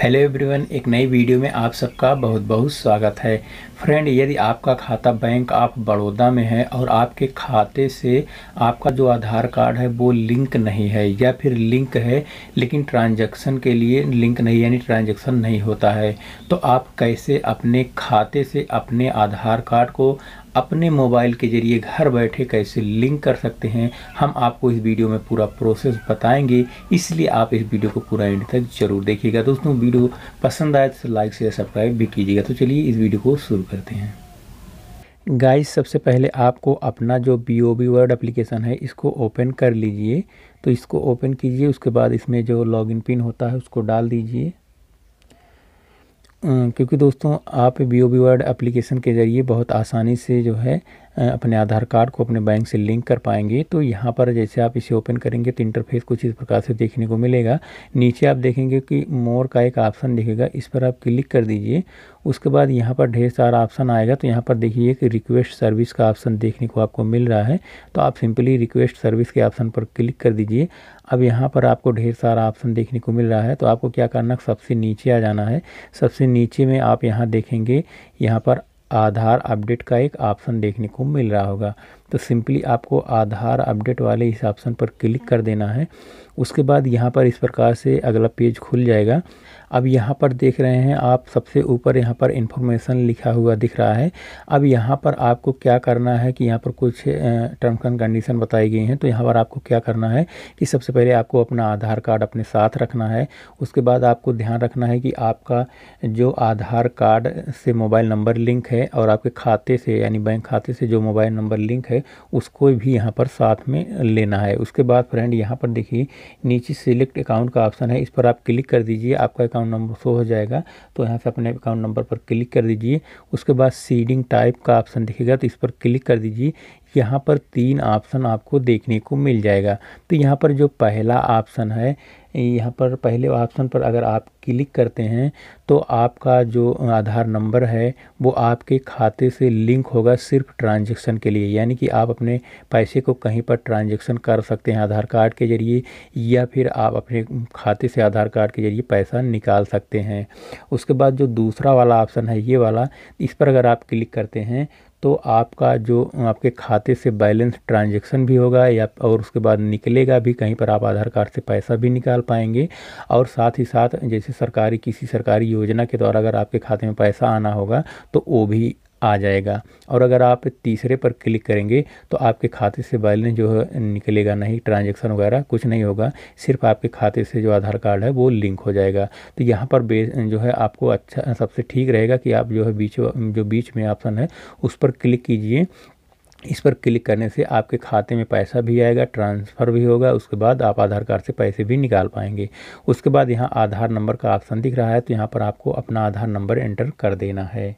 hello everyone एक नई video में आप सबका बहुत बहुत स्वागत है फ्रेंड यदि आपका खाता बैंक ऑफ बड़ौदा में है और आपके खाते से आपका जो आधार कार्ड है वो लिंक नहीं है या फिर लिंक है लेकिन ट्रांजैक्शन के लिए लिंक नहीं यानी ट्रांजैक्शन नहीं होता है तो आप कैसे अपने खाते से अपने आधार कार्ड को अपने मोबाइल के जरिए घर बैठे कैसे लिंक कर सकते हैं हम आपको इस वीडियो में पूरा प्रोसेस बताएंगे इसलिए आप इस वीडियो को पूरा एंड तक जरूर देखिएगा दोस्तों वीडियो पसंद आए तो लाइक से सब्सक्राइब भी कीजिएगा तो चलिए इस वीडियो को शुरू करते हैं गाइस सबसे पहले आपको अपना जो B O B World application है इसको ओपन कर लीजिए तो इसको ओपन कीजिए उसके बाद इसमें जो लॉगिन पिन होता है उसको डाल दीजिए क्योंकि दोस्तों आप B O B World application के ज़रिए बहुत आसानी से जो है अपने आधार कार्ड को अपने बैंक से लिंक कर पाएंगे तो यहाँ पर जैसे आप इसे ओपन करेंगे तो इंटरफेस कुछ इस प्रकार से देखने को मिलेगा नीचे आप देखेंगे कि मोर का एक ऑप्शन दिखेगा इस पर आप क्लिक कर दीजिए उसके बाद यहाँ पर ढेर सारा ऑप्शन आएगा तो यहाँ पर देखिए कि रिक्वेस्ट सर्विस का ऑप्शन देखने को आपको मिल रहा है तो आप सिंपली रिक्वेस्ट सर्विस के ऑप्शन पर क्लिक कर दीजिए अब यहाँ पर आपको ढेर सारा ऑप्शन देखने को मिल रहा है तो आपको क्या करना सबसे नीचे आ जाना है सबसे नीचे में आप यहाँ देखेंगे यहाँ पर आधार अपडेट का एक ऑप्शन देखने को मिल रहा होगा तो सिंपली आपको आधार अपडेट वाले इस ऑप्शन पर क्लिक कर देना है उसके बाद यहाँ पर इस प्रकार से अगला पेज खुल जाएगा अब यहाँ पर देख रहे हैं आप सबसे ऊपर यहाँ पर इन्फॉर्मेशन लिखा हुआ दिख रहा है अब यहाँ पर आपको क्या करना है कि यहाँ पर कुछ टर्म्स एंड कंडीशन बताई गई हैं तो यहाँ पर आपको क्या करना है कि सबसे पहले आपको अपना आधार कार्ड अपने साथ रखना है उसके बाद आपको ध्यान रखना है कि आपका जो आधार कार्ड से मोबाइल नंबर लिंक है और आपके खाते से यानी बैंक खाते से जो मोबाइल नंबर लिंक है उसको भी यहाँ पर साथ में लेना है उसके बाद फ्रेंड यहाँ पर देखिए नीचे सिलेक्ट अकाउंट का ऑप्शन है इस पर आप क्लिक कर दीजिए आपका अकाउंट अकाउंट नंबर शो हो जाएगा तो यहाँ से अपने अकाउंट नंबर पर क्लिक कर दीजिए उसके बाद सीडिंग टाइप का ऑप्शन दिखेगा तो इस पर क्लिक कर दीजिए यहाँ पर तीन ऑप्शन आपको देखने को मिल जाएगा तो यहाँ पर जो पहला ऑप्शन है यहाँ पर पहले ऑप्शन पर अगर आप क्लिक करते हैं तो आपका जो आधार नंबर है वो आपके खाते से लिंक होगा सिर्फ ट्रांजैक्शन के लिए यानी कि आप अपने पैसे को कहीं पर ट्रांजैक्शन कर सकते हैं आधार कार्ड के ज़रिए या फिर आप अपने खाते से आधार कार्ड के ज़रिए पैसा निकाल सकते हैं उसके बाद जो दूसरा वाला ऑप्शन है ये वाला इस पर अगर आप क्लिक करते हैं तो आपका जो आपके खाते से बैलेंस ट्रांजैक्शन भी होगा या और उसके बाद निकलेगा भी कहीं पर आप आधार कार्ड से पैसा भी निकाल पाएंगे और साथ ही साथ जैसे सरकारी किसी सरकारी योजना के द्वारा अगर आपके खाते में पैसा आना होगा तो वो भी आ जाएगा और अगर आप तीसरे पर क्लिक करेंगे तो आपके खाते से बैलेंस जो है निकलेगा नहीं ट्रांजेक्शन वगैरह कुछ नहीं होगा सिर्फ आपके खाते से जो आधार कार्ड है वो लिंक हो जाएगा तो यहाँ पर बे जो है आपको अच्छा सबसे ठीक रहेगा कि आप जो है बीच जो बीच में ऑप्शन है उस पर क्लिक कीजिए इस पर क्लिक करने से आपके खाते में पैसा भी आएगा ट्रांसफ़र भी होगा उसके बाद आप आधार कार्ड से पैसे भी निकाल पाएंगे उसके बाद यहाँ आधार नंबर का ऑप्शन दिख रहा है तो यहाँ पर आपको अपना आधार नंबर एंटर कर देना है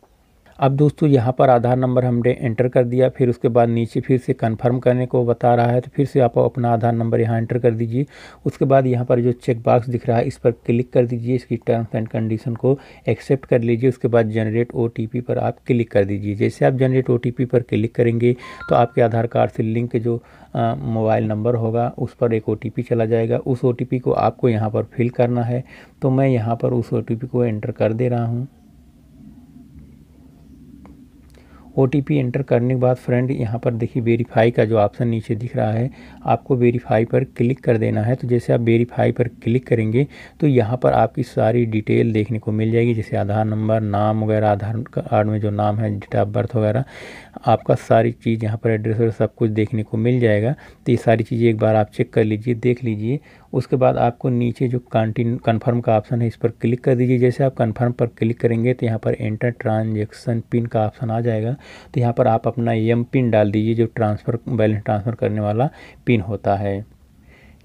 अब दोस्तों यहाँ पर आधार नंबर हमने एंटर कर दिया फिर उसके बाद नीचे फिर से कंफर्म करने को बता रहा है तो फिर से आप अपना आधार नंबर यहाँ एंटर कर दीजिए उसके बाद यहाँ पर जो चेक बॉक्स दिख रहा है इस पर क्लिक कर दीजिए इसकी टर्म्स एंड कंडीशन को एक्सेप्ट कर लीजिए उसके बाद जनरेट ओ पर आप क्लिक कर दीजिए जैसे आप जनरेट ओ पर क्लिक करेंगे तो आपके आधार कार्ड से लिंक जो मोबाइल नंबर होगा उस पर एक ओ चला जाएगा उस ओ को आपको यहाँ पर फिल करना है तो मैं यहाँ पर उस ओ को एंटर कर दे रहा हूँ ओ एंटर करने के बाद फ्रेंड यहाँ पर देखिए वेरीफाई का जो ऑप्शन नीचे दिख रहा है आपको वेरीफाई पर क्लिक कर देना है तो जैसे आप वेरीफाई पर क्लिक करेंगे तो यहाँ पर आपकी सारी डिटेल देखने को मिल जाएगी जैसे आधार नंबर नाम वगैरह आधार कार्ड में जो नाम है डेट ऑफ बर्थ वगैरह आपका सारी चीज़ यहाँ पर एड्रेस वगैरह सब कुछ देखने को मिल जाएगा तो ये सारी चीज़ें एक बार आप चेक कर लीजिए देख लीजिए उसके बाद आपको नीचे जो कंटिन कन्फर्म का ऑप्शन है इस पर क्लिक कर दीजिए जैसे आप कन्फर्म पर क्लिक करेंगे तो यहाँ पर एंटर ट्रांजेक्शन पिन का ऑप्शन आ जाएगा तो यहाँ पर आप अपना एम पिन डाल दीजिए जो ट्रांसफ़र बैलेंस ट्रांसफ़र करने वाला पिन होता है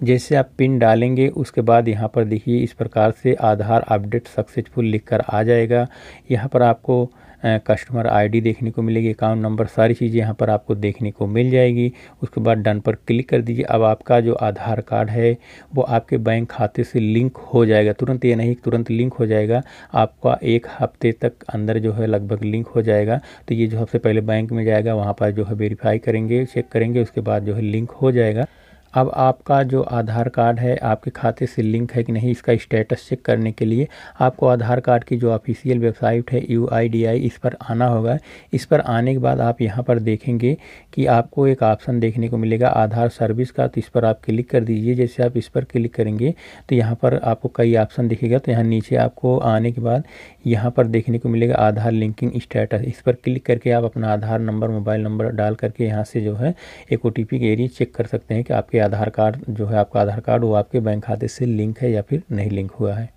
जैसे आप पिन डालेंगे उसके बाद यहाँ पर देखिए इस प्रकार से आधार अपडेट सक्सेसफुल लिखकर आ जाएगा यहाँ पर आपको कस्टमर आईडी देखने को मिलेगी अकाउंट नंबर सारी चीज़ें यहाँ पर आपको देखने को मिल जाएगी उसके बाद डन पर क्लिक कर दीजिए अब आपका जो आधार कार्ड है वो आपके बैंक खाते से लिंक हो जाएगा तुरंत ये नहीं तुरंत लिंक हो जाएगा आपका एक हफ्ते तक अंदर जो है लगभग लिंक हो जाएगा तो ये जो सबसे पहले बैंक में जाएगा वहाँ पर जो है वेरीफाई करेंगे चेक करेंगे उसके बाद जो है लिंक हो जाएगा अब आपका जो आधार कार्ड है आपके खाते से लिंक है कि नहीं इसका स्टेटस चेक करने के लिए आपको आधार कार्ड की जो ऑफिशियल वेबसाइट है यू इस पर आना होगा इस पर आने के बाद आप यहाँ पर देखेंगे कि आपको एक ऑप्शन देखने को मिलेगा आधार सर्विस का तो इस पर आप क्लिक कर दीजिए जैसे आप इस पर क्लिक करेंगे तो यहाँ पर आपको कई ऑप्शन दिखेगा तो यहाँ नीचे आपको आने के बाद यहाँ पर देखने को मिलेगा आधार लिंकिंग स्टेटस इस पर क्लिक करके आप अपना आधार नंबर मोबाइल नंबर डाल करके यहाँ से जो है एक ओ टी के एरिए चेक कर सकते हैं कि आपके आधार कार्ड जो है आपका आधार कार्ड वो आपके बैंक खाते से लिंक है या फिर नहीं लिंक हुआ है